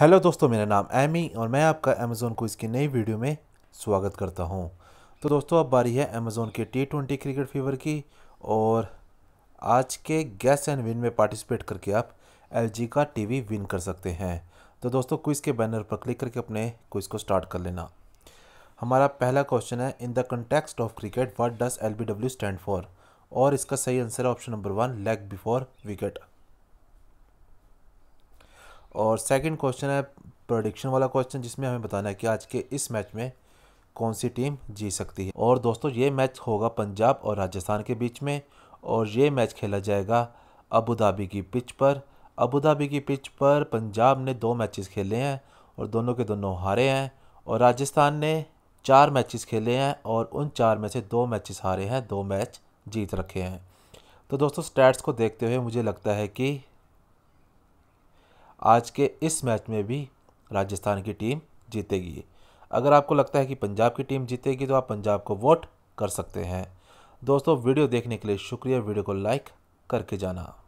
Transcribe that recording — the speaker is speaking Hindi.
हेलो दोस्तों मेरा नाम एमी और मैं आपका अमेज़ोन को इसकी नई वीडियो में स्वागत करता हूं तो दोस्तों अब बारी है अमेज़ोन के टी ट्वेंटी क्रिकेट फीवर की और आज के गैस एंड विन में पार्टिसिपेट करके आप एल का टीवी विन कर सकते हैं तो दोस्तों क्विज़ के बैनर पर क्लिक करके अपने क्विज़ को स्टार्ट कर लेना हमारा पहला क्वेश्चन है in the context of cricket what does L stand for और इसका सही आंसर है option number one leg before wicket और सेकंड क्वेश्चन है प्रोडिक्शन वाला क्वेश्चन जिसमें हमें बताना है कि आज के इस मैच में कौन सी टीम जीत सकती है और दोस्तों ये मैच होगा पंजाब और राजस्थान के बीच में और ये मैच खेला जाएगा अबूधाबी की पिच पर अबूधाबी की पिच पर पंजाब ने दो मैचेस खेले हैं और दोनों के दोनों हारे हैं और राजस्थान ने चार मैचेस खेले हैं और उन चार में से दो मैचेस हारे हैं दो मैच जीत रखे हैं तो दोस्तों स्टैट्स को देखते हुए मुझे लगता है कि आज के इस मैच में भी राजस्थान की टीम जीतेगी अगर आपको लगता है कि पंजाब की टीम जीतेगी तो आप पंजाब को वोट कर सकते हैं दोस्तों वीडियो देखने के लिए शुक्रिया वीडियो को लाइक करके जाना